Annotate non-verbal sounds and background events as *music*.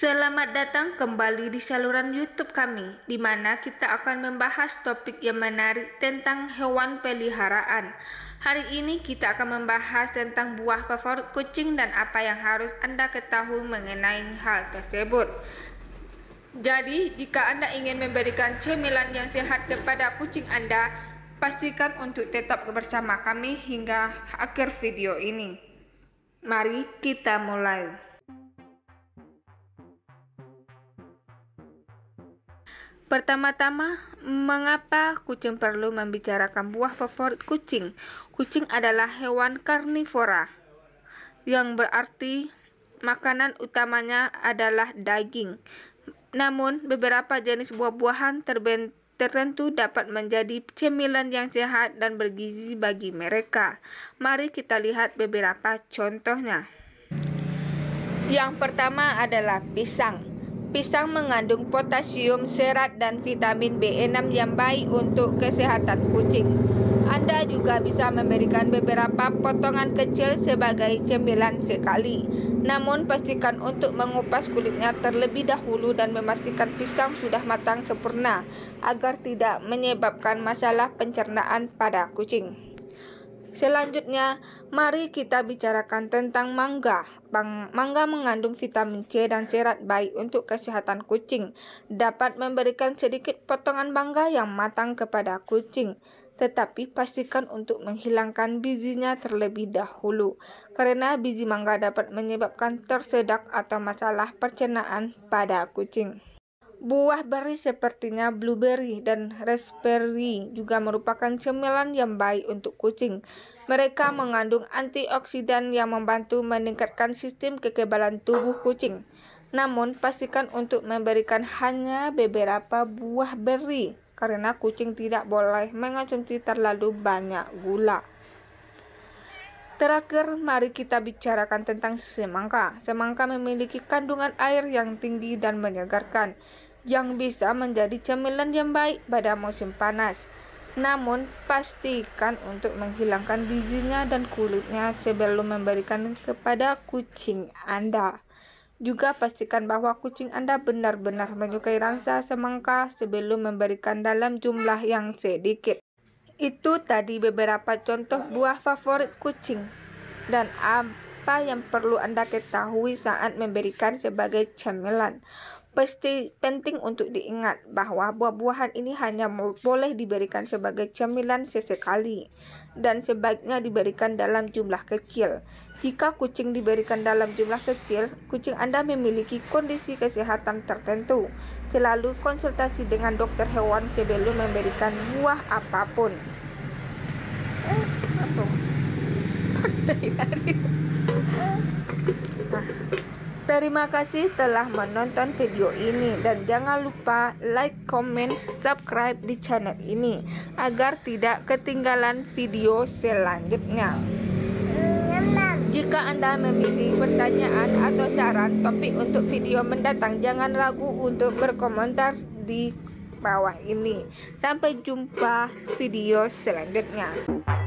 Selamat datang kembali di saluran YouTube kami, di mana kita akan membahas topik yang menarik tentang hewan peliharaan. Hari ini kita akan membahas tentang buah favorit kucing dan apa yang harus Anda ketahui mengenai hal tersebut. Jadi, jika Anda ingin memberikan cemilan yang sehat kepada kucing Anda, pastikan untuk tetap bersama kami hingga akhir video ini. Mari kita mulai. Pertama-tama, mengapa kucing perlu membicarakan buah favorit kucing? Kucing adalah hewan karnivora, yang berarti makanan utamanya adalah daging. Namun, beberapa jenis buah-buahan tertentu dapat menjadi cemilan yang sehat dan bergizi bagi mereka. Mari kita lihat beberapa contohnya. Yang pertama adalah pisang. Pisang mengandung potasium, serat, dan vitamin B6 yang baik untuk kesehatan kucing. Anda juga bisa memberikan beberapa potongan kecil sebagai cemilan sekali. Namun pastikan untuk mengupas kulitnya terlebih dahulu dan memastikan pisang sudah matang sempurna agar tidak menyebabkan masalah pencernaan pada kucing. Selanjutnya, mari kita bicarakan tentang mangga. Mangga mengandung vitamin C dan serat baik untuk kesehatan kucing. Dapat memberikan sedikit potongan mangga yang matang kepada kucing. Tetapi pastikan untuk menghilangkan bijinya terlebih dahulu, karena biji mangga dapat menyebabkan tersedak atau masalah pencernaan pada kucing. Buah beri sepertinya blueberry dan raspberry juga merupakan cemilan yang baik untuk kucing. Mereka mengandung antioksidan yang membantu meningkatkan sistem kekebalan tubuh kucing. Namun, pastikan untuk memberikan hanya beberapa buah beri karena kucing tidak boleh mengonsumsi terlalu banyak gula. Terakhir, mari kita bicarakan tentang semangka. Semangka memiliki kandungan air yang tinggi dan menyegarkan yang bisa menjadi cemilan yang baik pada musim panas. Namun, pastikan untuk menghilangkan bijinya dan kulitnya sebelum memberikan kepada kucing Anda. Juga pastikan bahwa kucing Anda benar-benar menyukai rangsa semangka sebelum memberikan dalam jumlah yang sedikit. Itu tadi beberapa contoh buah favorit kucing dan apa yang perlu Anda ketahui saat memberikan sebagai cemilan. Pasti penting untuk diingat bahwa buah-buahan ini hanya boleh diberikan sebagai cemilan sesekali dan sebaiknya diberikan dalam jumlah kecil. Jika kucing diberikan dalam jumlah kecil, kucing Anda memiliki kondisi kesehatan tertentu. Selalu konsultasi dengan dokter hewan sebelum memberikan buah apapun. Eh, apa? *laughs* Terima kasih telah menonton video ini dan jangan lupa like, comment, subscribe di channel ini agar tidak ketinggalan video selanjutnya. Jika Anda memilih pertanyaan atau saran topik untuk video mendatang, jangan ragu untuk berkomentar di bawah ini. Sampai jumpa video selanjutnya.